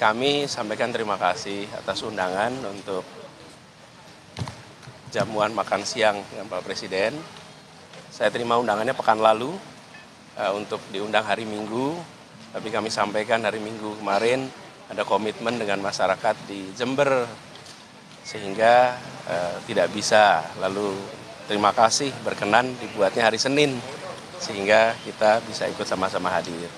kami sampaikan terima kasih atas undangan untuk jamuan makan siang dengan Pak Presiden. Saya terima undangannya pekan lalu uh, untuk diundang hari Minggu, tapi kami sampaikan hari Minggu kemarin ada komitmen dengan masyarakat di Jember sehingga uh, tidak bisa. Lalu terima kasih berkenan dibuatnya hari Senin sehingga kita bisa ikut sama-sama hadir.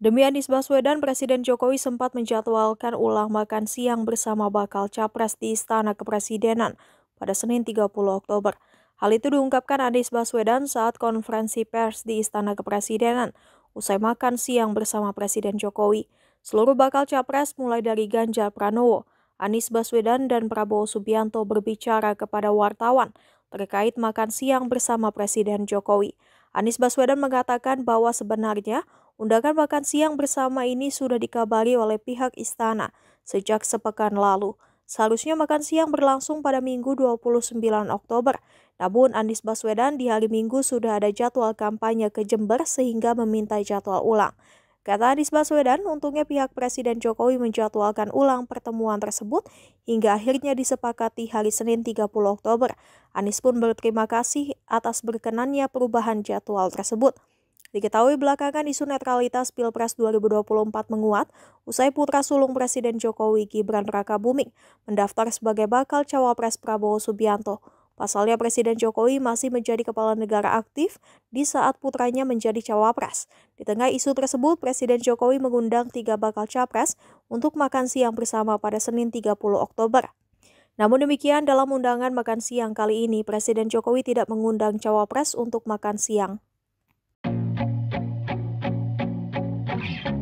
Demi Anies Baswedan, Presiden Jokowi sempat menjadwalkan ulang makan siang bersama bakal capres di Istana Kepresidenan pada Senin 30 Oktober. Hal itu diungkapkan Anies Baswedan saat konferensi pers di Istana Kepresidenan usai makan siang bersama Presiden Jokowi. Seluruh bakal capres mulai dari Ganjar Pranowo, Anies Baswedan dan Prabowo Subianto berbicara kepada wartawan terkait makan siang bersama Presiden Jokowi. Anies Baswedan mengatakan bahwa sebenarnya Undangan makan siang bersama ini sudah dikabari oleh pihak istana sejak sepekan lalu. Seharusnya makan siang berlangsung pada Minggu 29 Oktober. Namun Anies Baswedan di hari Minggu sudah ada jadwal kampanye ke Jember sehingga meminta jadwal ulang. Kata Anies Baswedan, untungnya pihak Presiden Jokowi menjadwalkan ulang pertemuan tersebut hingga akhirnya disepakati hari Senin 30 Oktober. Anies pun berterima kasih atas berkenannya perubahan jadwal tersebut. Diketahui belakangan isu netralitas Pilpres 2024 menguat, usai putra sulung Presiden Jokowi Gibran Raka Buming mendaftar sebagai bakal cawapres Prabowo Subianto. Pasalnya Presiden Jokowi masih menjadi kepala negara aktif di saat putranya menjadi cawapres. Di tengah isu tersebut, Presiden Jokowi mengundang tiga bakal capres untuk makan siang bersama pada Senin 30 Oktober. Namun demikian, dalam undangan makan siang kali ini, Presiden Jokowi tidak mengundang cawapres untuk makan siang. Thank you.